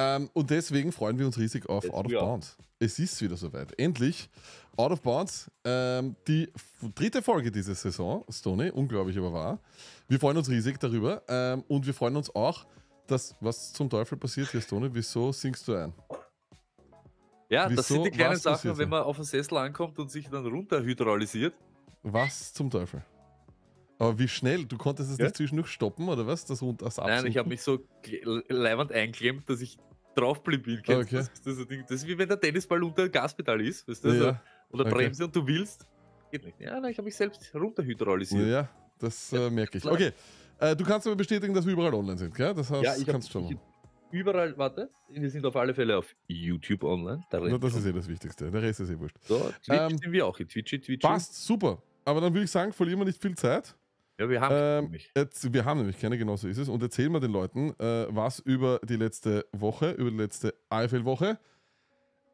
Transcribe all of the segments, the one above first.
Ähm, und deswegen freuen wir uns riesig auf Jetzt Out of Bounds. Es ist wieder soweit. Endlich Out of Bounds, ähm, die dritte Folge dieser Saison, Stony, unglaublich aber wahr. Wir freuen uns riesig darüber ähm, und wir freuen uns auch, dass was zum Teufel passiert hier, Stony, wieso singst du ein? Ja, wieso, das sind die kleinen Sachen, wenn man auf den Sessel ankommt und sich dann runterhydraulisiert. Was zum Teufel? Aber wie schnell? Du konntest es ja? nicht zwischendurch stoppen oder was? Das, das Nein, ich habe mich so leibend eingeklemmt, dass ich draufblieb will. Ah, okay. Das, ist so Ding. das ist wie wenn der Tennisball unter dem Gaspedal ist, weißt du? Also, ja, so. Oder okay. bremse und du willst. Geht nicht. Ja, nein, ich habe mich selbst runterhydraulisiert. Ja, das äh, merke ich. Okay. Äh, du kannst aber bestätigen, dass wir überall online sind, gell? Das heißt, ja, ich kannst hab, schon. Ich, überall, warte, wir sind auf alle Fälle auf YouTube online. Da no, das ist eh das Wichtigste. Der Rest ist eh wurscht. So, Twitch ähm, sind wir auch. Twitchy, Twitchy. Passt, super. Aber dann würde ich sagen, verlieren wir nicht viel Zeit. Ja, wir haben ähm, nämlich. Jetzt, wir haben nämlich keine, genau so ist es. Und erzähl mal den Leuten äh, was über die letzte Woche, über die letzte AFL-Woche.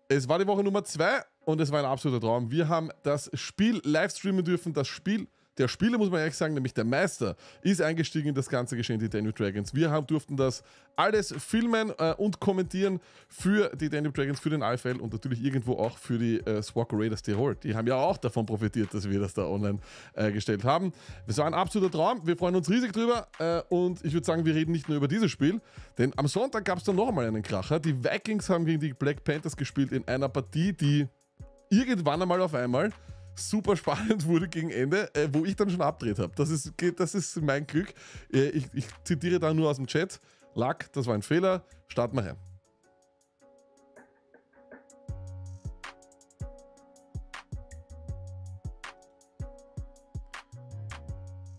Es war die Woche Nummer zwei und es war ein absoluter Traum. Wir haben das Spiel live streamen dürfen, das Spiel der Spieler, muss man ehrlich sagen, nämlich der Meister, ist eingestiegen in das ganze Geschehen, die Daniel Dragons. Wir haben, durften das alles filmen äh, und kommentieren für die Daniel Dragons, für den AFL und natürlich irgendwo auch für die äh, Swalker Raiders Tirol. Die haben ja auch davon profitiert, dass wir das da online äh, gestellt haben. Es war ein absoluter Traum. Wir freuen uns riesig drüber äh, und ich würde sagen, wir reden nicht nur über dieses Spiel, denn am Sonntag gab es dann noch einmal einen Kracher. Die Vikings haben gegen die Black Panthers gespielt in einer Partie, die irgendwann einmal auf einmal super spannend wurde gegen Ende, äh, wo ich dann schon abgedreht habe. Das ist, das ist mein Glück. Äh, ich, ich, zitiere da nur aus dem Chat. Luck, das war ein Fehler. Starten wir her.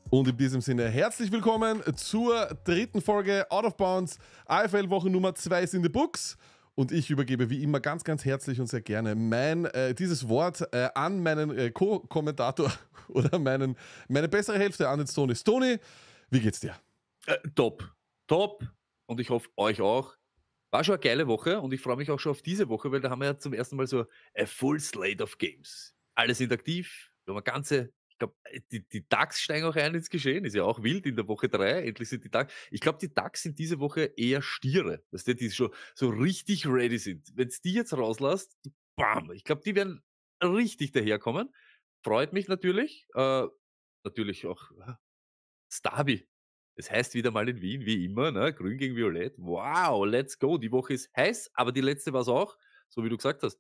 Und in diesem Sinne herzlich willkommen zur dritten Folge Out of Bounds. AFL-Woche Nummer 2 in the Books. Und ich übergebe wie immer ganz, ganz herzlich und sehr gerne mein, äh, dieses Wort äh, an meinen äh, Co-Kommentator oder meinen, meine bessere Hälfte an den Stony. Stony, wie geht's dir? Äh, top. Top. Und ich hoffe, euch auch. War schon eine geile Woche und ich freue mich auch schon auf diese Woche, weil da haben wir ja zum ersten Mal so a full slate of games. Alles interaktiv. Wir haben eine ganze glaube, äh, die, die DAX steigen auch ein ins Geschehen, ist ja auch wild in der Woche 3. Endlich sind die DAX. Ich glaube, die DAX sind diese Woche eher Stiere, dass die, die schon so richtig ready sind. Wenn es die jetzt rauslässt, bam, ich glaube, die werden richtig daherkommen. Freut mich natürlich. Äh, natürlich auch äh, Stabi. Es heißt wieder mal in Wien, wie immer, ne? Grün gegen Violett. Wow, let's go. Die Woche ist heiß, aber die letzte war es auch, so wie du gesagt hast.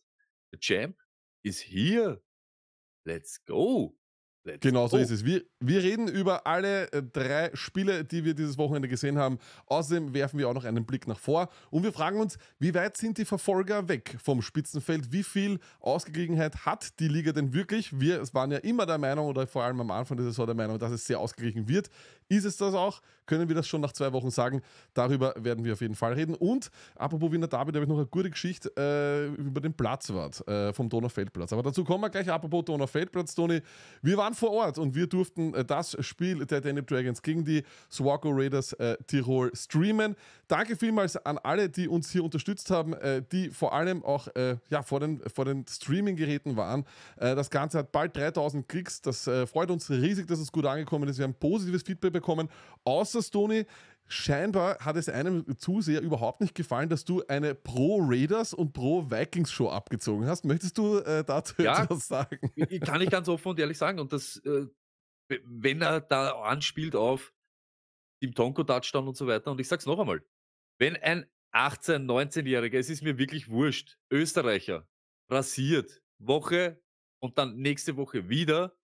The Champ is here. Let's go. Let's genau so ist es. Wir, wir reden über alle äh, drei Spiele, die wir dieses Wochenende gesehen haben. Außerdem werfen wir auch noch einen Blick nach vor und wir fragen uns, wie weit sind die Verfolger weg vom Spitzenfeld? Wie viel Ausgeglichenheit hat die Liga denn wirklich? Wir waren ja immer der Meinung oder vor allem am Anfang der Saison der Meinung, dass es sehr ausgeglichen wird. Ist es das auch? Können wir das schon nach zwei Wochen sagen? Darüber werden wir auf jeden Fall reden. Und apropos Wiener David, habe ich noch eine gute Geschichte äh, über den Platzwart äh, vom Donaufeldplatz. Aber dazu kommen wir gleich. Apropos Donaufeldplatz, Toni. Wir waren vor Ort und wir durften äh, das Spiel der Danube Dragons gegen die Swago Raiders äh, Tirol streamen. Danke vielmals an alle, die uns hier unterstützt haben, äh, die vor allem auch äh, ja, vor den, vor den Streaming-Geräten waren. Äh, das Ganze hat bald 3000 Klicks. Das äh, freut uns riesig, dass es gut angekommen ist. Wir haben positives Feedback bekommen. Außer Stony, Scheinbar hat es einem Zuseher überhaupt nicht gefallen, dass du eine Pro-Raiders und Pro-Vikings-Show abgezogen hast. Möchtest du äh, dazu ja, etwas sagen? Kann ich ganz offen und ehrlich sagen. Und das, äh, wenn er da anspielt auf dem Tonko Touchdown und so weiter, und ich sag's noch einmal, wenn ein 18-, 19-Jähriger, es ist mir wirklich wurscht, Österreicher, rasiert, Woche und dann nächste Woche wieder,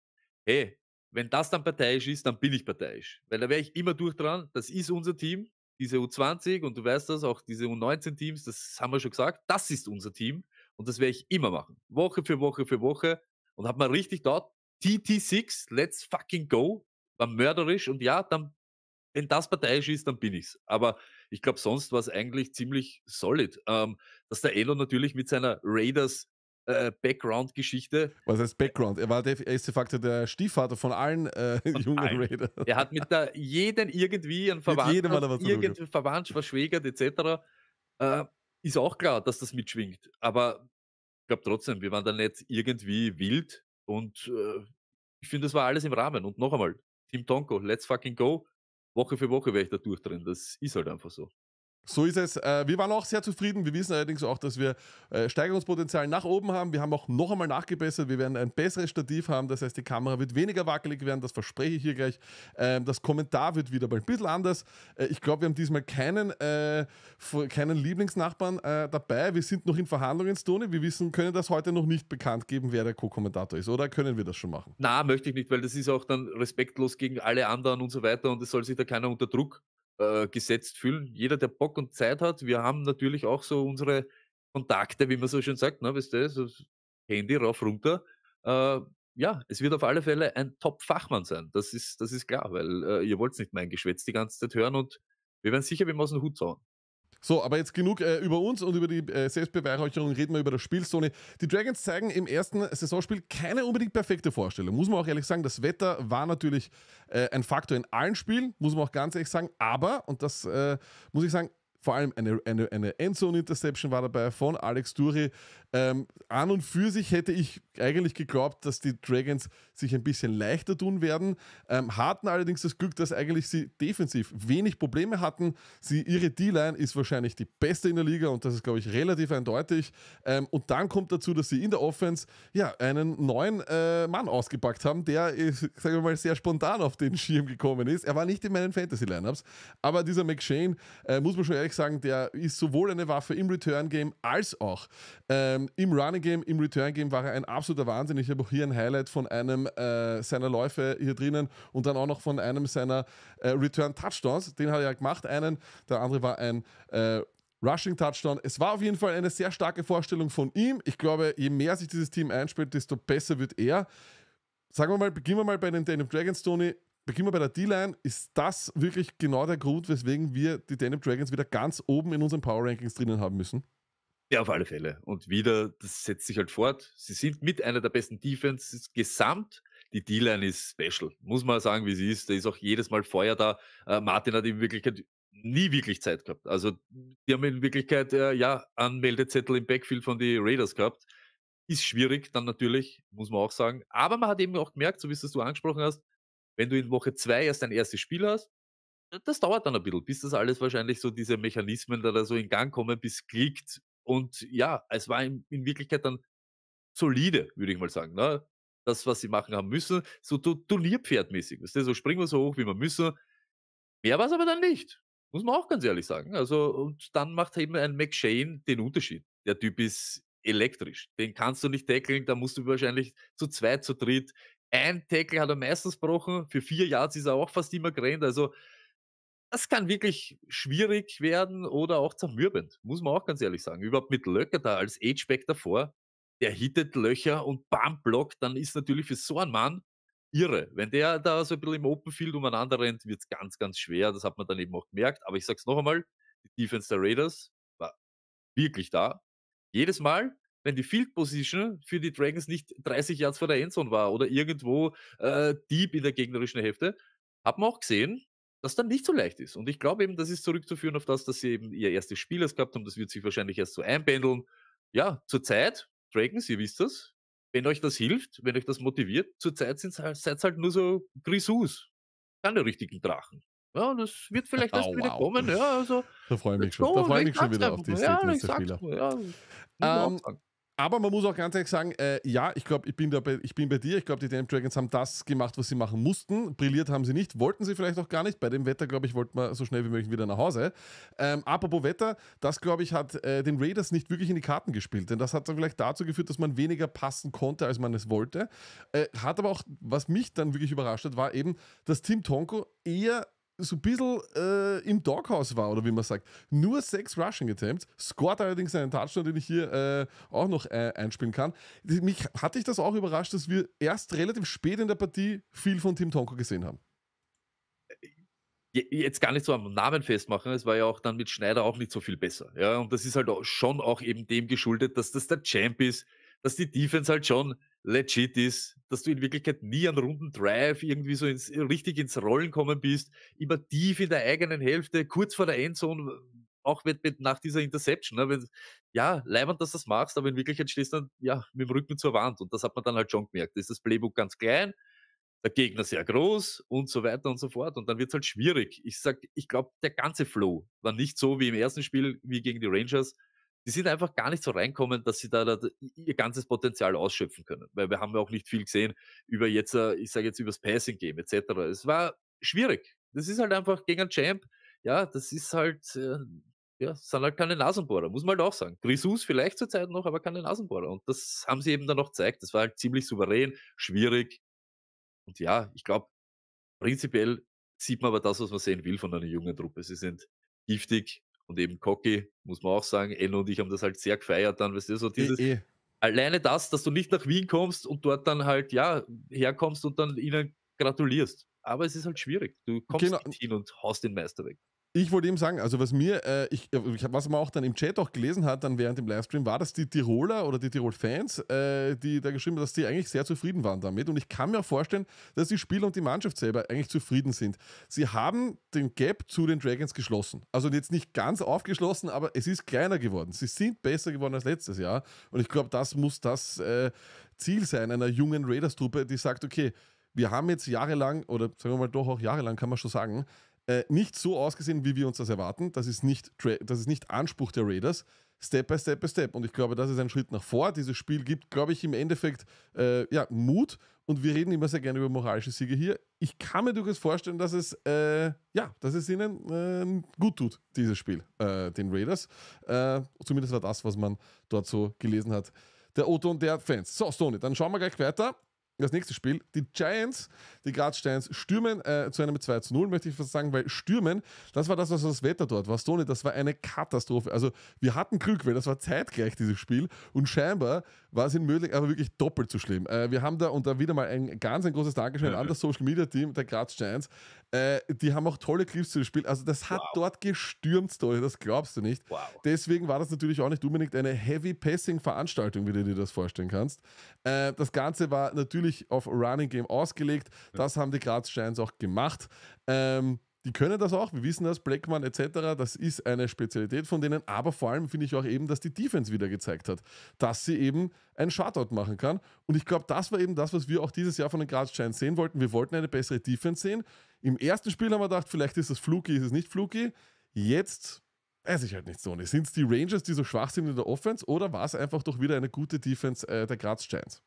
hey, wenn das dann parteiisch ist, dann bin ich parteiisch. Weil da wäre ich immer durch dran, das ist unser Team, diese U20 und du weißt das, auch diese U19-Teams, das haben wir schon gesagt, das ist unser Team und das werde ich immer machen. Woche für Woche für Woche und hat man richtig dort, TT6, let's fucking go, war mörderisch und ja, dann, wenn das parteiisch ist, dann bin ich's. Aber ich glaube, sonst war es eigentlich ziemlich solid. Ähm, dass der Elon natürlich mit seiner Raiders äh, Background-Geschichte. Was heißt Background? Er war der, er ist de facto der Stiefvater von allen äh, von jungen Raiders. Er hat mit der, jeden irgendwie einen Verwandten, irgendeinen Verwandt, verschwägert etc. Äh, ist auch klar, dass das mitschwingt. Aber ich glaube trotzdem, wir waren da nicht irgendwie wild und äh, ich finde, das war alles im Rahmen. Und noch einmal, Team Tonko, let's fucking go. Woche für Woche werde ich da durchdrehen. Das ist halt einfach so. So ist es. Äh, wir waren auch sehr zufrieden. Wir wissen allerdings auch, dass wir äh, Steigerungspotenzial nach oben haben. Wir haben auch noch einmal nachgebessert. Wir werden ein besseres Stativ haben. Das heißt, die Kamera wird weniger wackelig werden. Das verspreche ich hier gleich. Ähm, das Kommentar wird wieder mal ein bisschen anders. Äh, ich glaube, wir haben diesmal keinen, keinen Lieblingsnachbarn dabei. Wir sind noch in Verhandlungen, Stone. Wir wissen, können das heute noch nicht bekannt geben, wer der Co-Kommentator ist. Oder können wir das schon machen? Na, möchte ich nicht, weil das ist auch dann respektlos gegen alle anderen und so weiter. Und es soll sich da keiner unter Druck äh, gesetzt fühlen. Jeder, der Bock und Zeit hat. Wir haben natürlich auch so unsere Kontakte, wie man so schön sagt, ne, weißt du, so Handy rauf, runter. Äh, ja, es wird auf alle Fälle ein Top-Fachmann sein. Das ist, das ist klar, weil äh, ihr wollt nicht mein Geschwätz die ganze Zeit hören und wir werden sicher wie aus dem Hut zauen. So, aber jetzt genug äh, über uns und über die äh, Selbstbeweihräucherung reden wir über das Spiel, Sony. Die Dragons zeigen im ersten Saisonspiel keine unbedingt perfekte Vorstellung. Muss man auch ehrlich sagen, das Wetter war natürlich äh, ein Faktor in allen Spielen, muss man auch ganz ehrlich sagen. Aber, und das äh, muss ich sagen, vor allem eine, eine, eine Endzone-Interception war dabei von Alex Duri. Ähm, an und für sich hätte ich eigentlich geglaubt, dass die Dragons sich ein bisschen leichter tun werden. Ähm, hatten allerdings das Glück, dass eigentlich sie defensiv wenig Probleme hatten. Sie, ihre D-Line ist wahrscheinlich die beste in der Liga und das ist, glaube ich, relativ eindeutig. Ähm, und dann kommt dazu, dass sie in der Offense ja, einen neuen äh, Mann ausgepackt haben, der, äh, sagen wir mal, sehr spontan auf den Schirm gekommen ist. Er war nicht in meinen Fantasy-Lineups, aber dieser McShane, äh, muss man schon ehrlich gleich sagen, der ist sowohl eine Waffe im Return-Game als auch ähm, im Running-Game, im Return-Game war er ein absoluter Wahnsinn. Ich habe auch hier ein Highlight von einem äh, seiner Läufe hier drinnen und dann auch noch von einem seiner äh, Return-Touchdowns. Den hat er gemacht, einen. Der andere war ein äh, Rushing Touchdown. Es war auf jeden Fall eine sehr starke Vorstellung von ihm. Ich glaube, je mehr sich dieses Team einspielt, desto besser wird er. Sagen wir mal, beginnen wir mal bei den Denim Dragons, Tony beginnen wir bei der D-Line, ist das wirklich genau der Grund, weswegen wir die Denim Dragons wieder ganz oben in unseren Power Rankings drinnen haben müssen? Ja, auf alle Fälle. Und wieder, das setzt sich halt fort. Sie sind mit einer der besten Defenses gesamt. Die D-Line ist special. Muss man sagen, wie sie ist. Da ist auch jedes Mal Feuer da. Äh, Martin hat in Wirklichkeit nie wirklich Zeit gehabt. Also, die haben in Wirklichkeit, äh, ja, Anmeldezettel im Backfield von den Raiders gehabt. Ist schwierig dann natürlich, muss man auch sagen. Aber man hat eben auch gemerkt, so wie es du angesprochen hast, wenn du in Woche 2 erst dein erstes Spiel hast, das dauert dann ein bisschen, bis das alles wahrscheinlich so diese Mechanismen da, so in Gang kommen, bis es klickt. Und ja, es war in, in Wirklichkeit dann solide, würde ich mal sagen. Ne? Das, was sie machen haben müssen, so turnierpferdmäßig. So springen wir so hoch, wie wir müssen. Mehr war es aber dann nicht. Muss man auch ganz ehrlich sagen. Also, und dann macht eben ein McShane den Unterschied. Der Typ ist elektrisch. Den kannst du nicht deckeln, da musst du wahrscheinlich zu zweit, zu dritt ein Tackle hat er meistens gebrochen. Für vier Yards ist er auch fast immer gerannt. Also, das kann wirklich schwierig werden oder auch zermürbend. Muss man auch ganz ehrlich sagen. Überhaupt mit Löcker da als h davor, der hittet Löcher und bam, blockt, dann ist natürlich für so einen Mann irre. Wenn der da so ein bisschen im Open Field umeinander rennt, wird es ganz, ganz schwer. Das hat man dann eben auch gemerkt. Aber ich sag's noch einmal, die Defense der Raiders war wirklich da. Jedes Mal, wenn die Field Position für die Dragons nicht 30 Yards vor der Endzone war oder irgendwo äh, deep in der gegnerischen Hälfte, hat man auch gesehen, dass dann nicht so leicht ist. Und ich glaube eben, das ist zurückzuführen auf das, dass sie eben ihr erstes Spiel erst gehabt haben. Das wird sich wahrscheinlich erst so einpendeln. Ja, zurzeit, Dragons, ihr wisst das, wenn euch das hilft, wenn euch das motiviert, zurzeit halt, seid halt nur so Grisus, keine richtigen Drachen. Ja, das wird vielleicht erst oh, wieder wow. kommen. Ja, also, da freue ich mich schon. Da freue ich mich schon wieder auf die Statements ja, der Spieler. Mal, ja. ähm, aber man muss auch ganz ehrlich sagen, äh, ja, ich glaube, ich, bin bei, ich bin bei dir. Ich glaube, die Damn Dragons haben das gemacht, was sie machen mussten. Brilliert haben sie nicht, wollten sie vielleicht auch gar nicht. Bei dem Wetter, glaube ich, wollten wir so schnell wie möglich wieder nach Hause. Ähm, apropos Wetter, das, glaube ich, hat äh, den Raiders nicht wirklich in die Karten gespielt. Denn das hat dann vielleicht dazu geführt, dass man weniger passen konnte, als man es wollte. Äh, hat aber auch, was mich dann wirklich überrascht hat, war eben, dass Tim Tonko eher so ein bisschen äh, im Doghouse war, oder wie man sagt. Nur sechs Rushing Attempts, scored allerdings einen Touchdown, den ich hier äh, auch noch äh, einspielen kann. Mich hatte ich das auch überrascht, dass wir erst relativ spät in der Partie viel von Tim Tonko gesehen haben äh, jetzt gar nicht so am Namen festmachen, es war ja auch dann mit Schneider auch nicht so viel besser. Ja, und das ist halt auch schon auch eben dem geschuldet, dass das der Champ ist, dass die Defense halt schon legit ist, dass du in Wirklichkeit nie an runden Drive irgendwie so ins, richtig ins Rollen kommen bist, immer tief in der eigenen Hälfte, kurz vor der Endzone, äh, auch mit, mit nach dieser Interception. Ne, wenn, ja, leibend, dass du das machst, aber in Wirklichkeit stehst du dann ja, mit dem Rücken zur Wand und das hat man dann halt schon gemerkt. Da ist das Playbook ganz klein, der Gegner sehr groß und so weiter und so fort und dann wird es halt schwierig. Ich sag, ich glaube, der ganze Flow war nicht so wie im ersten Spiel, wie gegen die Rangers, die sind einfach gar nicht so reinkommen, dass sie da, da ihr ganzes Potenzial ausschöpfen können. Weil wir haben ja auch nicht viel gesehen über jetzt, äh, ich sage jetzt über das Passing Game etc. Es war schwierig. Das ist halt einfach gegen einen Champ. Ja, das ist halt, äh, ja, sind halt keine Nasenbohrer, muss man halt auch sagen. Grisus vielleicht zur Zeit noch, aber keine Nasenbohrer. Und das haben sie eben dann noch gezeigt. Das war halt ziemlich souverän, schwierig. Und ja, ich glaube, prinzipiell sieht man aber das, was man sehen will von einer jungen Truppe. Sie sind giftig, und eben Cocky, muss man auch sagen, Enno und ich haben das halt sehr gefeiert dann, weißt du, so eh, dieses. E -e. Alleine das, dass du nicht nach Wien kommst und dort dann halt, ja, herkommst und dann ihnen gratulierst. Aber es ist halt schwierig. Du kommst genau. nicht hin und haust den Meister weg. Ich wollte eben sagen, also was mir, äh, ich, äh, ich, was man auch dann im Chat auch gelesen hat, dann während dem Livestream, war, dass die Tiroler oder die Tirol-Fans, äh, die da geschrieben haben, dass die eigentlich sehr zufrieden waren damit. Und ich kann mir auch vorstellen, dass die Spieler und die Mannschaft selber eigentlich zufrieden sind. Sie haben den Gap zu den Dragons geschlossen. Also jetzt nicht ganz aufgeschlossen, aber es ist kleiner geworden. Sie sind besser geworden als letztes Jahr. Und ich glaube, das muss das äh, Ziel sein einer jungen Raiders-Truppe, die sagt, okay, wir haben jetzt jahrelang, oder sagen wir mal doch auch jahrelang, kann man schon sagen, äh, nicht so ausgesehen, wie wir uns das erwarten. Das ist, nicht, das ist nicht Anspruch der Raiders. Step by Step by Step. Und ich glaube, das ist ein Schritt nach vor. Dieses Spiel gibt, glaube ich, im Endeffekt äh, ja, Mut. Und wir reden immer sehr gerne über moralische Siege hier. Ich kann mir durchaus vorstellen, dass es, äh, ja, dass es ihnen äh, gut tut, dieses Spiel, äh, den Raiders. Äh, zumindest war das, was man dort so gelesen hat. Der Otto und der Fans. So, Stoney, dann schauen wir gleich weiter. Das nächste Spiel, die Giants, die Graz Giants stürmen äh, zu einem 2 zu 0, möchte ich fast sagen, weil stürmen, das war das, was das Wetter dort war. Stoney, das war eine Katastrophe. Also wir hatten Glück, weil das war zeitgleich dieses Spiel und scheinbar war es in Mürlich aber wirklich doppelt so schlimm. Äh, wir haben da und da wieder mal ein ganz ein großes Dankeschön ja. an das Social Media Team der Graz Giants. Äh, die haben auch tolle Clips zu dem Spiel. Also das hat wow. dort gestürmt, Story, das glaubst du nicht. Wow. Deswegen war das natürlich auch nicht unbedingt eine Heavy Passing Veranstaltung, wie du dir das vorstellen kannst. Äh, das Ganze war natürlich auf Running Game ausgelegt. Das haben die Graz Giants auch gemacht. Ähm, die können das auch, wir wissen das, Blackman etc., das ist eine Spezialität von denen, aber vor allem finde ich auch eben, dass die Defense wieder gezeigt hat, dass sie eben einen Shutout machen kann und ich glaube, das war eben das, was wir auch dieses Jahr von den Graz Giants sehen wollten. Wir wollten eine bessere Defense sehen. Im ersten Spiel haben wir gedacht, vielleicht ist es fluky, ist es nicht fluky. Jetzt weiß ich halt nicht, so. Sind es die Rangers, die so schwach sind in der Offense oder war es einfach doch wieder eine gute Defense äh, der Graz Giants?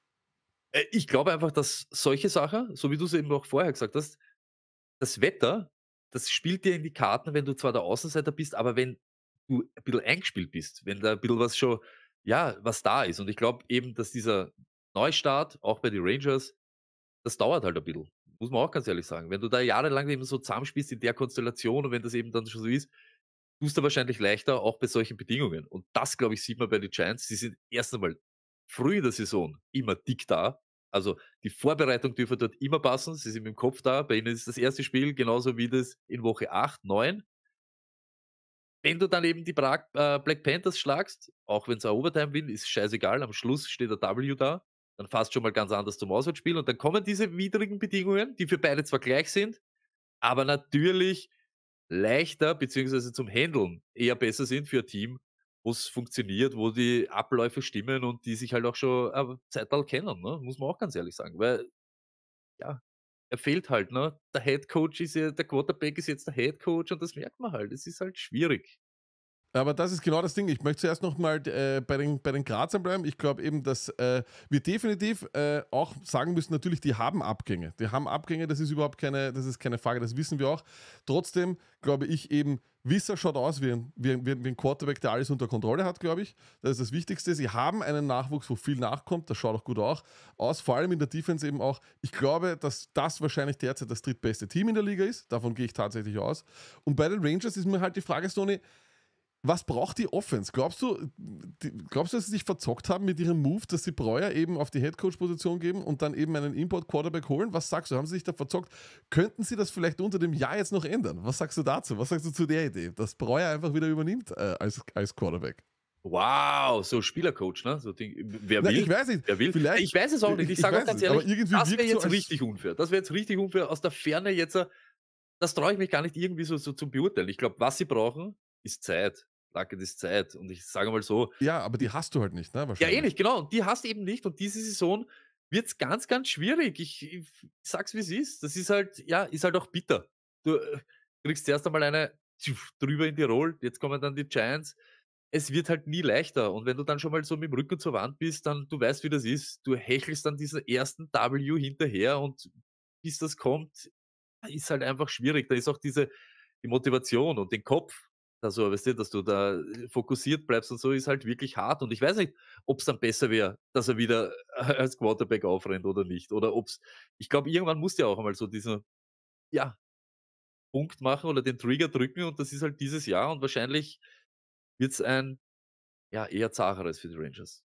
Äh, ich glaube einfach, dass solche Sachen, so wie du es eben auch vorher gesagt hast, das Wetter das spielt dir in die Karten, wenn du zwar der Außenseiter bist, aber wenn du ein bisschen eingespielt bist, wenn da ein bisschen was schon, ja, was da ist. Und ich glaube eben, dass dieser Neustart, auch bei den Rangers, das dauert halt ein bisschen. Muss man auch ganz ehrlich sagen. Wenn du da jahrelang eben so zusammenspielst in der Konstellation und wenn das eben dann schon so ist, tust du wahrscheinlich leichter, auch bei solchen Bedingungen. Und das, glaube ich, sieht man bei den Giants. Sie sind erst einmal früh in der Saison immer dick da also die Vorbereitung dürfte dort immer passen, sie sind im Kopf da, bei ihnen ist das erste Spiel genauso wie das in Woche 8, 9. Wenn du dann eben die Bra äh, Black Panthers schlagst, auch wenn es ein Overtime-Win ist, scheißegal, am Schluss steht der W da, dann fasst schon mal ganz anders zum Auswärtsspiel und dann kommen diese widrigen Bedingungen, die für beide zwar gleich sind, aber natürlich leichter bzw. zum Handeln eher besser sind für ein Team, wo es funktioniert, wo die Abläufe stimmen und die sich halt auch schon äh, kennen, ne? muss man auch ganz ehrlich sagen, weil ja, er fehlt halt, ne? Der Head Coach ist ja, der Quarterback ist jetzt der Head Coach und das merkt man halt, es ist halt schwierig. Aber das ist genau das Ding. Ich möchte zuerst nochmal äh, bei, den, bei den Grazern bleiben. Ich glaube eben, dass äh, wir definitiv äh, auch sagen müssen, natürlich, die haben Abgänge. Die haben Abgänge, das ist überhaupt keine, das ist keine Frage, das wissen wir auch. Trotzdem glaube ich eben, Wisser schaut aus wie ein, wie, ein, wie ein Quarterback, der alles unter Kontrolle hat, glaube ich. Das ist das Wichtigste. Sie haben einen Nachwuchs, wo viel nachkommt. Das schaut auch gut auch aus. Vor allem in der Defense eben auch. Ich glaube, dass das wahrscheinlich derzeit das drittbeste Team in der Liga ist. Davon gehe ich tatsächlich aus. Und bei den Rangers ist mir halt die Frage, Stoney, was braucht die Offense? Glaubst du, die, glaubst du, dass sie sich verzockt haben mit ihrem Move, dass sie Breuer eben auf die Headcoach-Position geben und dann eben einen Import-Quarterback holen? Was sagst du? Haben sie sich da verzockt? Könnten sie das vielleicht unter dem Jahr jetzt noch ändern? Was sagst du dazu? Was sagst du zu der Idee, dass Breuer einfach wieder übernimmt äh, als, als Quarterback? Wow, so Spielercoach, ne? So Ding, wer will? Na, ich weiß nicht. Wer will? Vielleicht, ich weiß es auch nicht. Ich, sage auch ganz ehrlich, das wäre jetzt so richtig unfair. Das wäre jetzt richtig unfair aus der Ferne jetzt. Äh, das traue ich mich gar nicht irgendwie so, so zum Beurteilen. Ich glaube, was sie brauchen, ist Zeit. Dacke ist Zeit. Und ich sage mal so. Ja, aber die hast du halt nicht, ne? Ja, ähnlich, genau. Und die hast du eben nicht. Und diese Saison wird es ganz, ganz schwierig. Ich, ich sag's, wie es ist. Das ist halt, ja, ist halt auch bitter. Du äh, kriegst erst einmal eine drüber in die Roll, jetzt kommen dann die Giants. Es wird halt nie leichter. Und wenn du dann schon mal so mit dem Rücken zur Wand bist, dann du weißt, wie das ist. Du hechelst dann diesen ersten W hinterher und bis das kommt, ist halt einfach schwierig. Da ist auch diese die Motivation und den Kopf also, weißt du, dass du da äh, fokussiert bleibst und so, ist halt wirklich hart. Und ich weiß nicht, ob es dann besser wäre, dass er wieder als Quarterback aufrennt oder nicht. Oder ob es, ich glaube, irgendwann musst du ja auch einmal so diesen, ja, Punkt machen oder den Trigger drücken. Und das ist halt dieses Jahr. Und wahrscheinlich wird es ein, ja, eher zacheres für die Rangers.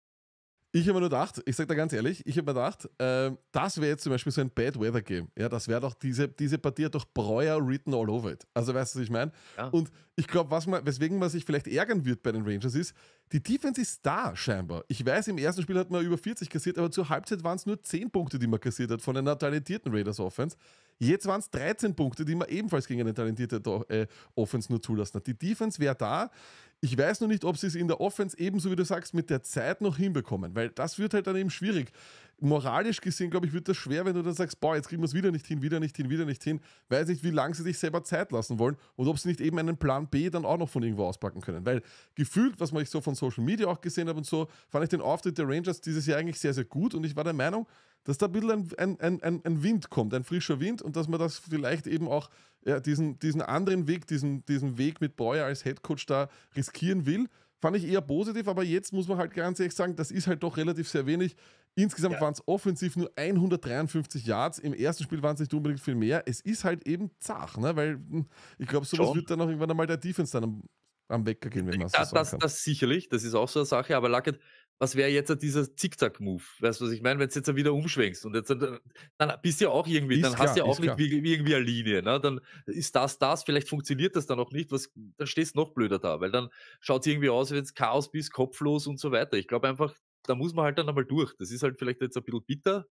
Ich habe mir nur gedacht, ich sage da ganz ehrlich, ich habe mir gedacht, äh, das wäre jetzt zum Beispiel so ein Bad Weather Game. Ja, das wäre doch diese, diese Partie hat doch Breuer written all over it. Also weißt du, was ich meine? Ja. Und ich glaube, was man, weswegen man sich vielleicht ärgern wird bei den Rangers ist, die Defense ist da scheinbar. Ich weiß, im ersten Spiel hat man über 40 kassiert, aber zur Halbzeit waren es nur 10 Punkte, die man kassiert hat von einer talentierten Raiders Offense. Jetzt waren es 13 Punkte, die man ebenfalls gegen eine talentierte äh, Offense nur zulassen hat. Die Defense wäre da. Ich weiß nur nicht, ob sie es in der Offense ebenso, wie du sagst, mit der Zeit noch hinbekommen, weil das wird halt dann eben schwierig moralisch gesehen, glaube ich, wird das schwer, wenn du dann sagst, boah, jetzt kriegen wir es wieder nicht hin, wieder nicht hin, wieder nicht hin. Weiß nicht, wie lange sie sich selber Zeit lassen wollen und ob sie nicht eben einen Plan B dann auch noch von irgendwo auspacken können. Weil gefühlt, was man ich so von Social Media auch gesehen habe und so, fand ich den Auftritt der Rangers dieses Jahr eigentlich sehr, sehr gut und ich war der Meinung, dass da ein bisschen ein, ein, ein, ein Wind kommt, ein frischer Wind und dass man das vielleicht eben auch ja, diesen, diesen anderen Weg, diesen, diesen Weg mit Breuer als Headcoach da riskieren will Fand ich eher positiv, aber jetzt muss man halt ganz ehrlich sagen, das ist halt doch relativ sehr wenig. Insgesamt ja. waren es offensiv nur 153 Yards. Im ersten Spiel waren es nicht unbedingt viel mehr. Es ist halt eben zach, ne? weil hm, ich glaube, sowas Schon. wird dann auch irgendwann einmal der Defense dann am, am Wecker gehen, wenn man ja, so das, das, das sicherlich, das ist auch so eine Sache, aber Luckett, was wäre jetzt dieser Zickzack-Move? Weißt du, was ich meine? Wenn du jetzt wieder umschwenkst und jetzt, äh, dann, bist du ja auch irgendwie, ist dann klar, hast du ja auch nicht wie, wie irgendwie eine Linie. Ne? Dann ist das das, vielleicht funktioniert das dann auch nicht, was, dann stehst du noch blöder da, weil dann schaut es irgendwie aus, wenn es Chaos bist, kopflos und so weiter. Ich glaube einfach, da muss man halt dann einmal durch. Das ist halt vielleicht jetzt ein bisschen bitter,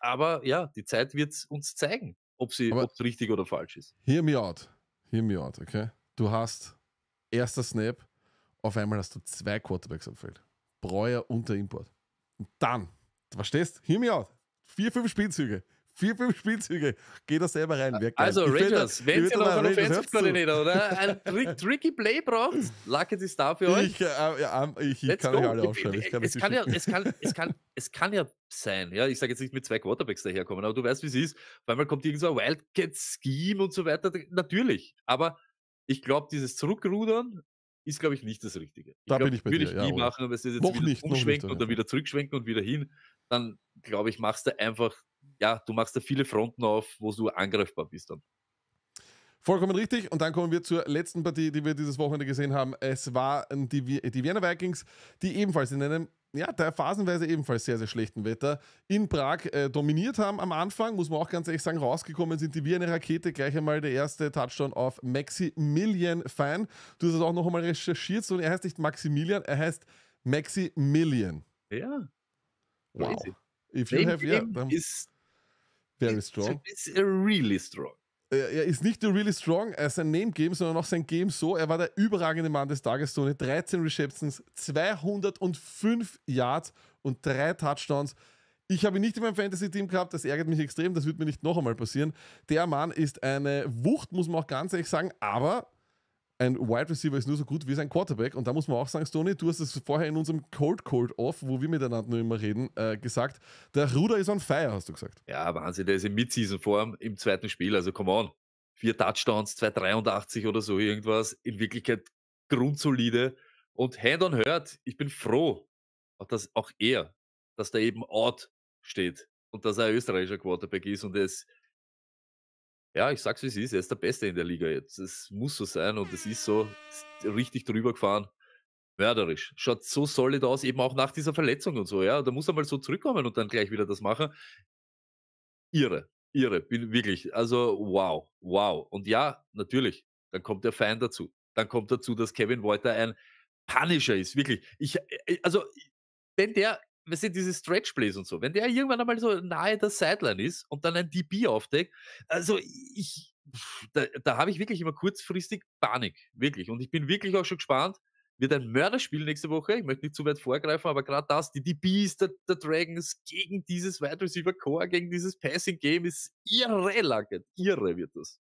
aber ja, die Zeit wird uns zeigen, ob sie ob's richtig oder falsch ist. Hear me out. Hear me out, okay? Du hast erster Snap, auf einmal hast du zwei Quarterbacks am Feld. Breuer unter Import. Und dann, verstehst du? Hear me out. Vier, fünf Spielzüge. Vier, fünf Spielzüge. Geh da selber rein. Also, Rangers, wenn ihr noch einen Offensive-Koordinator oder ein tricky Play braucht, Lucket ist da für euch. Ich, äh, äh ja, ähm, ich, ich kann euch alle aufschreiben. Ich kann es, kann ja, es, kann, es, kann, es kann ja sein, ja, ich sage jetzt nicht mit zwei Quarterbacks daherkommen, aber du weißt, wie es ist. Weil man kommt irgend so ein Wildcat-Scheme und so weiter. Natürlich. Aber ich glaube, dieses Zurückrudern ist, glaube ich, nicht das Richtige. Ich da glaub, bin ich bei Würde dir, ich nie ja, machen, aber es ist jetzt wieder nicht, umschwenken nicht, oder ja. wieder zurückschwenken und wieder hin, dann glaube ich, machst du einfach, ja, du machst da viele Fronten auf, wo du angreifbar bist dann. Vollkommen richtig. Und dann kommen wir zur letzten Partie, die wir dieses Wochenende gesehen haben. Es waren die, die Vienna Vikings, die ebenfalls in einem ja, der phasenweise ebenfalls sehr, sehr schlechten Wetter in Prag äh, dominiert haben am Anfang, muss man auch ganz ehrlich sagen, rausgekommen sind die wie eine Rakete. Gleich einmal der erste Touchdown auf Maximilian Fan. Du hast es auch noch einmal recherchiert, sondern er heißt nicht Maximilian, er heißt Maximilian. Ja. Wow. Crazy. If you Name have, yeah, very strong. It's really strong er ist nicht nur really strong als sein Name Game, sondern auch sein Game so. Er war der überragende Mann des Tages, Tony. 13 Receptions, 205 Yards und drei Touchdowns. Ich habe ihn nicht in meinem Fantasy-Team gehabt, das ärgert mich extrem, das wird mir nicht noch einmal passieren. Der Mann ist eine Wucht, muss man auch ganz ehrlich sagen, aber ein Wide Receiver ist nur so gut wie sein Quarterback. Und da muss man auch sagen, Stoney, du hast es vorher in unserem Cold Cold Off, wo wir miteinander nur immer reden, äh, gesagt. Der Ruder ist on fire, hast du gesagt. Ja, Wahnsinn, der ist in Mid-Season-Form im zweiten Spiel. Also come on. Vier Touchdowns, 283 oder so irgendwas. In Wirklichkeit grundsolide. Und Hand on Hurt, ich bin froh, dass auch er, dass da eben Out steht und dass er österreichischer Quarterback ist und es ja, ich sag's wie es ist, er ist der Beste in der Liga jetzt. Es muss so sein und es ist so ist richtig drüber gefahren. Mörderisch. Schaut so solid aus, eben auch nach dieser Verletzung und so, ja. Da muss er mal so zurückkommen und dann gleich wieder das machen. Irre, irre, bin wirklich. Also wow, wow. Und ja, natürlich, dann kommt der Feind dazu. Dann kommt dazu, dass Kevin Walter ein Punisher ist, wirklich. Ich, äh, äh, also, wenn der weißt du, diese Stretch Plays und so, wenn der irgendwann einmal so nahe der Sideline ist und dann ein DB aufdeckt, also ich, da, da habe ich wirklich immer kurzfristig Panik, wirklich. Und ich bin wirklich auch schon gespannt, wird ein Mörderspiel nächste Woche. Ich möchte nicht zu weit vorgreifen, aber gerade das, die DBs der, der, Dragons gegen dieses Wide Receiver Core, gegen dieses Passing Game ist irre lang. Irre wird das.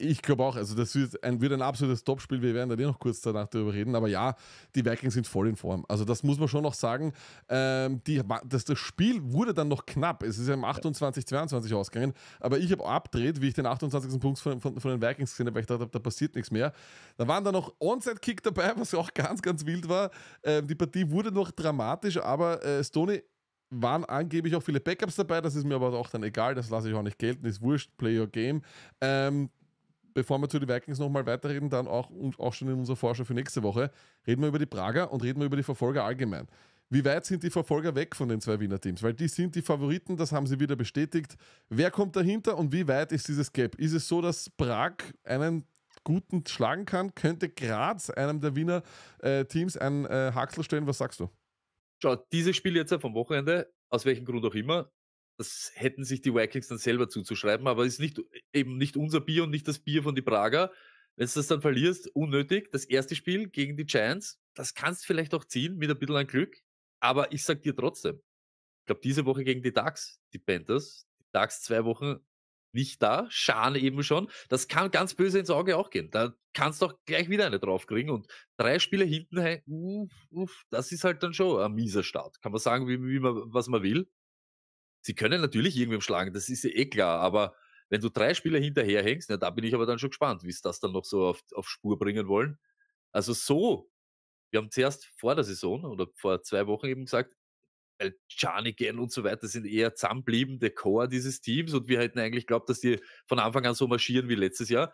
Ich glaube auch, also das wird ein, wird ein absolutes Topspiel. Wir werden da eh noch kurz danach darüber reden. Aber ja, die Vikings sind voll in Form. Also das muss man schon noch sagen. Ähm, die, das, das Spiel wurde dann noch knapp. Es ist ja im 28-22 ausgegangen. Aber ich habe abgedreht, wie ich den 28. Punkt von, von, von den Vikings gesehen habe, weil ich dachte, da passiert nichts mehr. Da waren dann noch Onside-Kick dabei, was ja auch ganz, ganz wild war. Ähm, die Partie wurde noch dramatisch, aber äh, Stoney waren angeblich auch viele Backups dabei, das ist mir aber auch dann egal, das lasse ich auch nicht gelten, ist wurscht, play your game. Ähm, bevor wir zu den Vikings nochmal weiterreden, dann auch, auch schon in unserer Vorschau für nächste Woche, reden wir über die Prager und reden wir über die Verfolger allgemein. Wie weit sind die Verfolger weg von den zwei Wiener Teams? Weil die sind die Favoriten, das haben sie wieder bestätigt. Wer kommt dahinter und wie weit ist dieses Gap? Ist es so, dass Prag einen guten schlagen kann? Könnte Graz einem der Wiener äh, Teams einen äh, Haxel stellen? Was sagst du? Schau, dieses Spiel jetzt vom Wochenende, aus welchem Grund auch immer, das hätten sich die Vikings dann selber zuzuschreiben, aber ist nicht, eben nicht unser Bier und nicht das Bier von die Prager. Wenn du das dann verlierst, unnötig. Das erste Spiel gegen die Giants, das kannst du vielleicht auch ziehen mit ein bisschen an Glück. Aber ich sag dir trotzdem, ich glaube, diese Woche gegen die Ducks, die Panthers, die Ducks zwei Wochen nicht da, Schane eben schon. Das kann ganz böse ins Auge auch gehen. Da kannst du auch gleich wieder eine draufkriegen. Und drei Spiele hinten, uff, uff, das ist halt dann schon ein mieser Start. Kann man sagen, wie, wie man, was man will sie können natürlich irgendwem schlagen, das ist ja eh klar, aber wenn du drei Spieler hinterherhängst, na, da bin ich aber dann schon gespannt, wie sie das dann noch so auf, auf Spur bringen wollen. Also so, wir haben zuerst vor der Saison oder vor zwei Wochen eben gesagt, weil Charnigan und so weiter sind eher zusammenbliebende Core dieses Teams und wir hätten eigentlich geglaubt, dass die von Anfang an so marschieren wie letztes Jahr.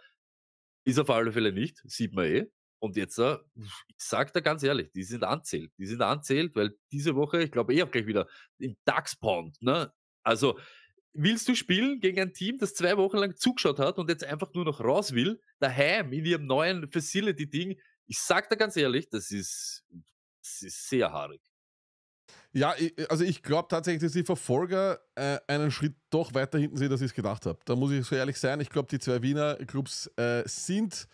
Ist auf alle Fälle nicht, sieht man eh. Und jetzt, äh, ich sage da ganz ehrlich, die sind anzählt. Die sind anzählt, weil diese Woche, ich glaube, eh ich habe gleich wieder im dax Pond. Ne? Also, willst du spielen gegen ein Team, das zwei Wochen lang zugeschaut hat und jetzt einfach nur noch raus will, daheim in ihrem neuen Facility-Ding? Ich sage da ganz ehrlich, das ist, das ist sehr haarig. Ja, also ich glaube tatsächlich, dass die Verfolger äh, einen Schritt doch weiter hinten sind, als ich es gedacht habe. Da muss ich so ehrlich sein. Ich glaube, die zwei Wiener Clubs äh, sind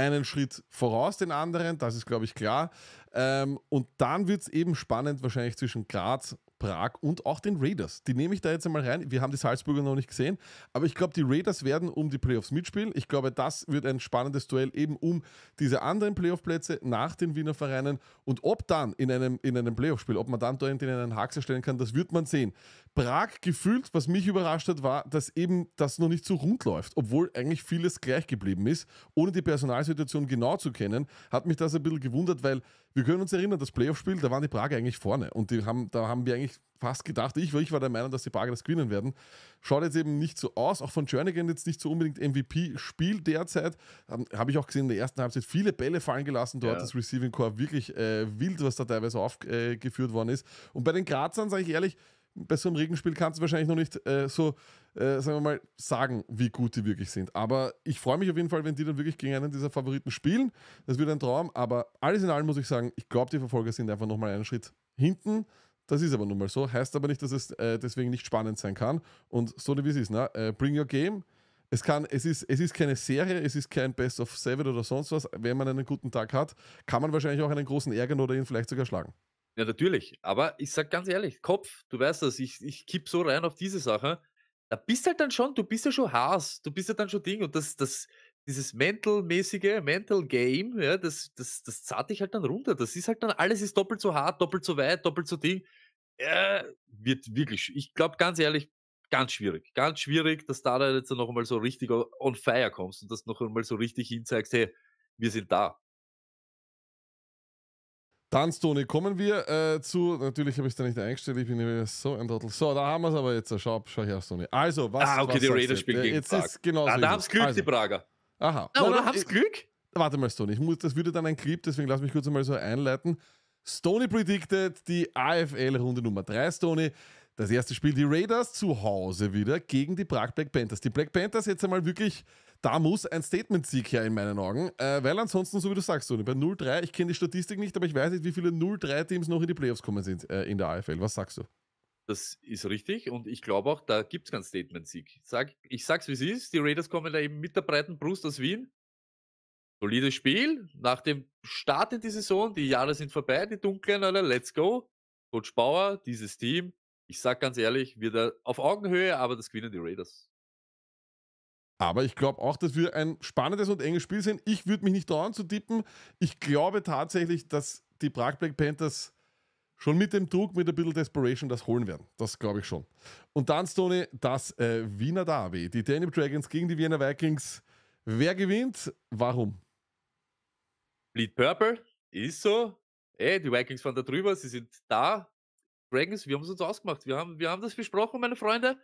einen Schritt voraus den anderen, das ist, glaube ich, klar. Ähm, und dann wird es eben spannend, wahrscheinlich zwischen Graz, Prag und auch den Raiders. Die nehme ich da jetzt einmal rein. Wir haben die Salzburger noch nicht gesehen, aber ich glaube, die Raiders werden um die Playoffs mitspielen. Ich glaube, das wird ein spannendes Duell eben um diese anderen Playoff-Plätze nach den Wiener Vereinen. Und ob dann in einem, in einem Playoff-Spiel, ob man dann dort in einen Haxer stellen kann, das wird man sehen. Prag gefühlt, was mich überrascht hat, war, dass eben das noch nicht so rund läuft, obwohl eigentlich vieles gleich geblieben ist. Ohne die Personalsituation genau zu kennen, hat mich das ein bisschen gewundert, weil wir können uns erinnern, das Playoff-Spiel, da waren die Prager eigentlich vorne und die haben, da haben wir eigentlich fast gedacht, ich, ich war der Meinung, dass die Prager das gewinnen werden. Schaut jetzt eben nicht so aus, auch von Jernigan jetzt nicht so unbedingt MVP-Spiel derzeit. Ähm, habe ich auch gesehen in der ersten Halbzeit, viele Bälle fallen gelassen dort, ja. das Receiving Core wirklich äh, wild, was da teilweise aufgeführt äh, worden ist. Und bei den Grazern, sage ich ehrlich, bei so einem Regenspiel kannst du wahrscheinlich noch nicht äh, so, äh, sagen wir mal, sagen, wie gut die wirklich sind. Aber ich freue mich auf jeden Fall, wenn die dann wirklich gegen einen dieser Favoriten spielen. Das wird ein Traum. Aber alles in allem muss ich sagen, ich glaube, die Verfolger sind einfach nochmal einen Schritt hinten. Das ist aber nun mal so. Heißt aber nicht, dass es äh, deswegen nicht spannend sein kann. Und so wie es ist, ne? Äh, bring Your Game. Es, kann, es, ist, es ist keine Serie, es ist kein Best of Seven oder sonst was. Wenn man einen guten Tag hat, kann man wahrscheinlich auch einen großen ärgern oder ihn vielleicht sogar schlagen. Ja, natürlich. Aber ich sag ganz ehrlich, Kopf, du weißt das, ich, ich kipp so rein auf diese Sache. Da bist halt dann schon, du bist ja schon Haas, du bist ja dann schon Ding. Und das, das, dieses mental-mäßige, mental Game, ja, das, das, das zahlt dich halt dann runter. Das ist halt dann, alles ist doppelt so hart, doppelt so weit, doppelt so Ding. Ja, wird wirklich, ich glaube ganz ehrlich, ganz schwierig. Ganz schwierig, dass da jetzt noch einmal so richtig on fire kommst und das noch einmal so richtig hinzeigst, hey, wir sind da. Dann, Stony, kommen wir äh, zu. Natürlich habe ich es da nicht eingestellt, ich bin so ein Trottel. So, da haben wir es aber jetzt. Schau, schau her, Stony. Also, was. Ah, okay, was die Raiders spielen gegen äh, jetzt Prag. Ist genau ah, da haben Glück, also. die Prager. Aha. Ah, Na, oder, oder haben äh, Glück? Warte mal, Stony, ich muss, das würde dann ein Clip, deswegen lass mich kurz einmal so einleiten. Stony predicted die AFL-Runde Nummer 3, Stony. Das erste Spiel, die Raiders zu Hause wieder gegen die Prag Black Panthers. Die Black Panthers jetzt einmal wirklich da muss ein Statement-Sieg her in meinen Augen, äh, weil ansonsten, so wie du sagst, Toni, bei 0-3, ich kenne die Statistik nicht, aber ich weiß nicht, wie viele 0-3-Teams noch in die Playoffs kommen sind äh, in der AFL. Was sagst du? Das ist richtig und ich glaube auch, da gibt es keinen Statement-Sieg. Sag, ich sag's wie es ist, die Raiders kommen da eben mit der breiten Brust aus Wien. Solides Spiel, nach dem Start in die Saison, die Jahre sind vorbei, die dunklen, Alter, let's go. Coach Bauer, dieses Team, ich sag ganz ehrlich, wird auf Augenhöhe, aber das gewinnen die Raiders. Aber ich glaube auch, dass wir ein spannendes und enges Spiel sind. Ich würde mich nicht trauen zu tippen. Ich glaube tatsächlich, dass die Prag Black Panthers schon mit dem Druck, mit ein bisschen Desperation das holen werden. Das glaube ich schon. Und dann, Stoney, das äh, Wiener Derby. Die Danube Dragons gegen die Wiener Vikings. Wer gewinnt? Warum? Bleed Purple. Ist so. Ey, die Vikings waren da drüber. Sie sind da. Dragons, wir haben es uns ausgemacht. Wir haben, wir haben das besprochen, meine Freunde.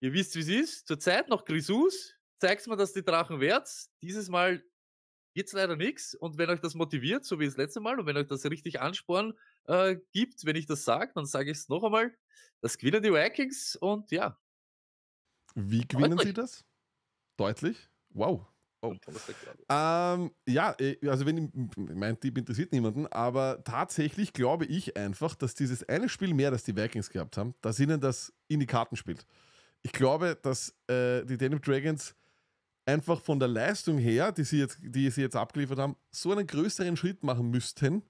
Ihr wisst, wie es ist. Zurzeit noch Grisus, zeigst mir, dass die Drachen wert. Dieses Mal es leider nichts. Und wenn euch das motiviert, so wie das letzte Mal, und wenn euch das richtig Ansporn äh, gibt, wenn ich das sage, dann sage ich es noch einmal. Das gewinnen die Vikings und ja. Wie gewinnen Deutlich. sie das? Deutlich? Wow. Oh. Ähm, ja, äh, also wenn ich mein Team interessiert niemanden, aber tatsächlich glaube ich einfach, dass dieses eine Spiel mehr, das die Vikings gehabt haben, dass ihnen das in die Karten spielt. Ich glaube, dass äh, die Denim Dragons einfach von der Leistung her, die sie jetzt, die sie jetzt abgeliefert haben, so einen größeren Schritt machen müssten,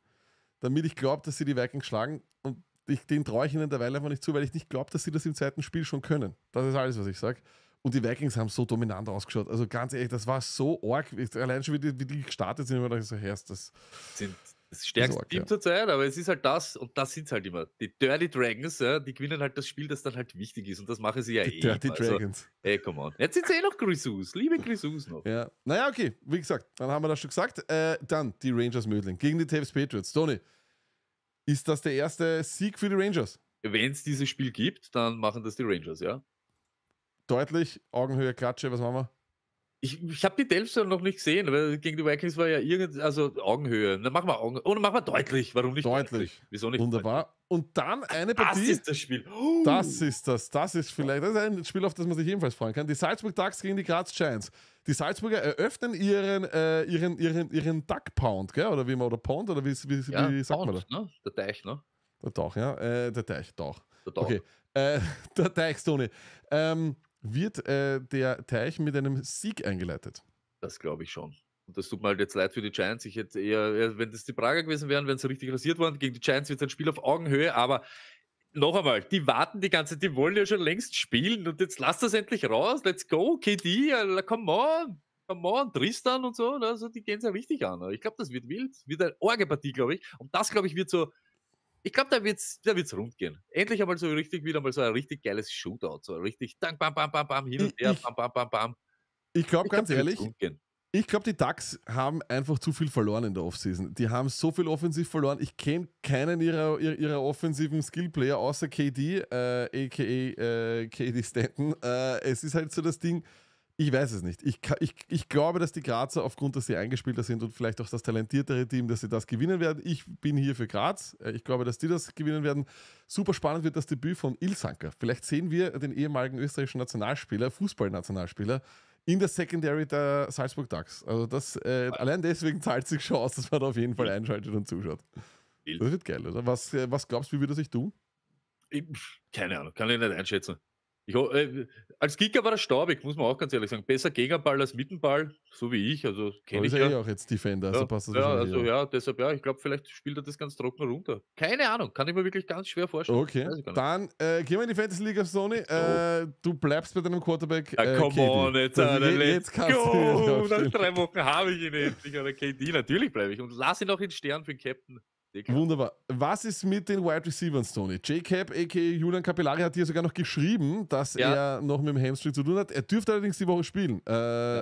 damit ich glaube, dass sie die Vikings schlagen. Und ich, den traue ich ihnen derweil einfach nicht zu, weil ich nicht glaube, dass sie das im zweiten Spiel schon können. Das ist alles, was ich sage. Und die Vikings haben so dominant ausgeschaut. Also ganz ehrlich, das war so arg. Allein schon, wie die, wie die gestartet sind, immer ich so, hey, das. Sind das also, stärkste Sorge, Team ja. zur aber es ist halt das, und das sind es halt immer. Die Dirty Dragons, ja, die gewinnen halt das Spiel, das dann halt wichtig ist. Und das machen sie ja die eh. Dirty immer. Also, Dragons. Also, ey, come on. Jetzt sind sie eh noch Grisus. Liebe Grisus noch. Ja. Naja, okay. Wie gesagt, dann haben wir das schon gesagt. Äh, dann die Rangers Mödling gegen die Tavis Patriots. Tony, ist das der erste Sieg für die Rangers? Wenn es dieses Spiel gibt, dann machen das die Rangers, ja. Deutlich, Augenhöhe, Klatsche, was machen wir? Ich, ich habe die Delphi noch nicht gesehen, weil gegen die Vikings war ja irgend, also Augenhöhe. Dann machen wir Augen, oder oh, machen wir deutlich. Warum nicht deutlich? deutlich? Wieso nicht? Wunderbar. Und dann eine Partie. Das ist das Spiel. Oh. Das ist das. Das ist vielleicht das ist ein Spiel, auf das man sich ebenfalls freuen kann. Die Salzburg Ducks gegen die Graz Giants. Die Salzburger eröffnen ihren, äh, ihren, ihren, ihren Duck Pound, gell? Oder wie man, oder Pound, oder wie, wie, ja, wie sagt Pound, man das? Ne? Der Teich, ne? Der Teich, ja. Äh, der Teich, Tauch. Der Tauch. Okay. Äh, der Teich, Toni. Ähm, wird äh, der Teich mit einem Sieg eingeleitet. Das glaube ich schon. Und das tut mir halt jetzt leid für die Giants. Ich hätte eher, wenn das die Prager gewesen wären, wären sie richtig rasiert worden. Gegen die Giants wird es ein Spiel auf Augenhöhe, aber noch einmal, die warten die ganze Zeit, die wollen ja schon längst spielen und jetzt lass das endlich raus. Let's go, KD, come on, come on, Tristan und so. Also die gehen es ja richtig an. Ich glaube, das wird wild. Wird eine Orgepartie, glaube ich. Und das, glaube ich, wird so ich glaube, da wird's, da wird's rund gehen. Endlich einmal so richtig wieder mal so ein richtig geiles Shootout, so richtig Dank, bam, bam, bam, bam, hin und her, bam, bam, bam, bam. Ich glaube ganz glaub, ehrlich, ich glaube, die Ducks haben einfach zu viel verloren in der Offseason. Die haben so viel offensiv verloren. Ich kenne keinen ihrer, ihrer, ihrer offensiven Skillplayer außer KD, äh, aka äh, KD Stanton. Äh, es ist halt so das Ding, ich weiß es nicht. Ich, ich, ich glaube, dass die Grazer aufgrund, dass sie eingespielter sind und vielleicht auch das talentiertere Team, dass sie das gewinnen werden. Ich bin hier für Graz. Äh, ich glaube, dass die das gewinnen werden. Super spannend wird das Debüt von Ilsanker. Vielleicht sehen wir den ehemaligen österreichischen Nationalspieler, Fußballnationalspieler, in der Secondary der Salzburg Ducks. Also das, äh, allein deswegen zahlt sich schon aus, dass man da auf jeden Fall einschaltet und zuschaut. Das wird geil, oder? Was, äh, was glaubst du, wie würde er sich tun? keine Ahnung, kann ich nicht einschätzen. Ich, äh, als Kicker war er staubig, muss man auch ganz ehrlich sagen. Besser Gegenball als Mittenball, so wie ich. Also kenne ich ja eh auch jetzt Defender, ja, also passt das Ja, also eh. ja, deshalb ja, ich glaube, vielleicht spielt er das ganz trocken runter. Keine Ahnung, kann ich mir wirklich ganz schwer vorstellen. Okay, dann äh, gehen wir in die Fantasy League of Sony. Äh, du bleibst bei deinem Quarterback. Na, äh, come KD. on, jetzt, also, äh, je, jetzt kannst go, du. Nach drei Wochen habe ich ihn endlich, oder KD. Natürlich bleibe ich und lass ihn auch in Stern für den Captain. Wunderbar. Was ist mit den Wide Receivers, Tony? J-Cap, a.k.a. Julian Capellari, hat hier sogar noch geschrieben, dass ja. er noch mit dem Hamstring zu tun hat. Er dürfte allerdings die Woche spielen. Äh,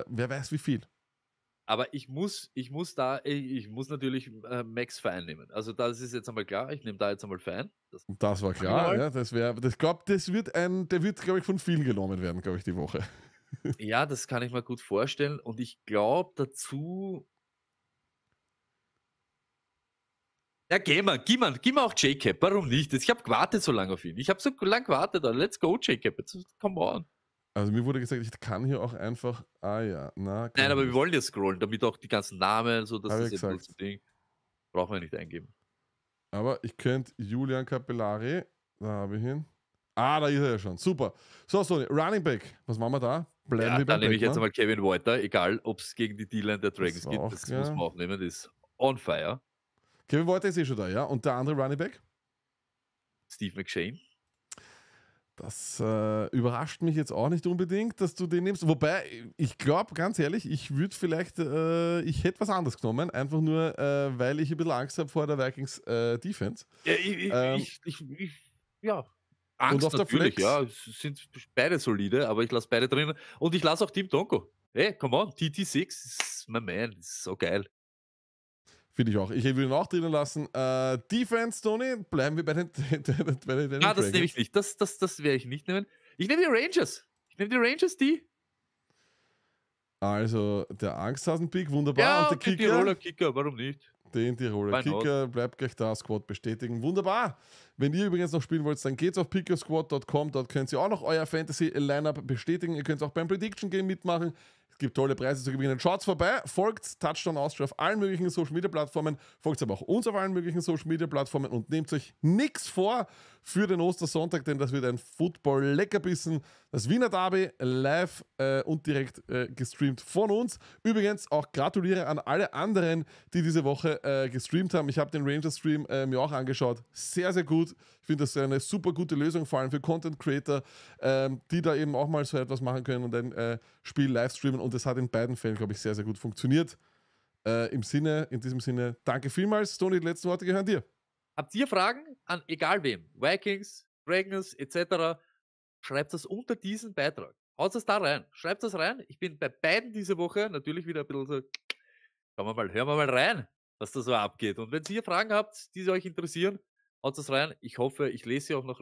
Wer weiß, wie viel. Aber ich muss, ich muss da, ich muss natürlich äh, Max Fan nehmen. Also das ist jetzt einmal klar. Ich nehme da jetzt einmal Fan. Das, das war klar, ja. Das wäre, das glaube, das wird ein, der wird, glaube ich, von vielen genommen werden, glaube ich, die Woche. ja, das kann ich mir gut vorstellen. Und ich glaube dazu, Ja, geh mal, geh mal, geh mal auch Jacob. Warum nicht? Ich habe gewartet so lange auf ihn. Ich habe so lange gewartet. Let's go, Jacob. Jetzt, come on. Also mir wurde gesagt, ich kann hier auch einfach. Ah ja, na. Nein, aber nicht. wir wollen ja scrollen, damit auch die ganzen Namen, so dass das ja das Ding. Brauchen wir nicht eingeben. Aber ich könnte Julian Capellari, da habe ich ihn. Ah, da ist er ja schon. Super. So, Sony, Running Back. Was machen wir da? Bleiben ja, wir da nehme ich jetzt mal Kevin Walter, egal ob es gegen die D-Line der Dragons geht. Das ja. muss man auch nehmen, das ist on fire. Kevin Walter ist eh schon da, ja. Und der andere Running Back? Steve McShane. Das äh, überrascht mich jetzt auch nicht unbedingt, dass du den nimmst. Wobei, ich glaube, ganz ehrlich, ich würde vielleicht, äh, ich hätte was anderes genommen, einfach nur, äh, weil ich ein bisschen Angst habe vor der Vikings äh, Defense. Ja, ich, ähm, ich, ich, ja. Angst und auf natürlich, der ja. Sind beide solide, aber ich lasse beide drinnen. Und ich lasse auch Team Tonko. Hey, come on, TT6 ist mein Man, ist so geil. Finde ich auch. Ich will ihn auch drinnen lassen. Äh, Defense, Tony, bleiben wir bei den, bei den Denver ah, das nehme ich nicht. Das, das, das werde ich nicht nehmen. Ich nehme die Rangers. Ich nehme die Rangers, die. Also, der Angsthasen-Pick, wunderbar. Ja, und der Kicker. Tiroler Kicker, warum nicht? Den Tiroler Why Kicker, not? bleibt gleich da, Squad bestätigen. Wunderbar. Wenn ihr übrigens noch spielen wollt, dann geht's auf pickersquad.com. Dort könnt ihr auch noch euer Fantasy-Lineup bestätigen. Ihr könnt auch beim Prediction Game mitmachen gibt tolle Preise zu gewinnen. Schaut vorbei, folgt Touchdown Austria auf allen möglichen Social Media Plattformen, folgt aber auch uns auf allen möglichen Social Media Plattformen und nehmt euch nichts vor, für den Ostersonntag, denn das wird ein Football-Leckerbissen. Das Wiener Derby live äh, und direkt äh, gestreamt von uns. Übrigens auch gratuliere an alle anderen, die diese Woche äh, gestreamt haben. Ich habe den Ranger-Stream äh, mir auch angeschaut. Sehr, sehr gut. Ich finde das eine super gute Lösung, vor allem für Content-Creator, ähm, die da eben auch mal so etwas machen können und ein äh, Spiel live streamen. Und das hat in beiden Fällen, glaube ich, sehr, sehr gut funktioniert. Äh, Im Sinne, in diesem Sinne, danke vielmals. Toni, die letzten Worte gehören dir. Habt ihr Fragen an egal wem, Vikings, Dragons etc., schreibt das unter diesen Beitrag. Haut es da rein, schreibt das rein. Ich bin bei beiden diese Woche natürlich wieder ein bisschen so, schauen wir mal, hören wir mal rein, was da so abgeht. Und wenn ihr Fragen habt, die euch interessieren, haut es rein. Ich hoffe, ich lese sie auch noch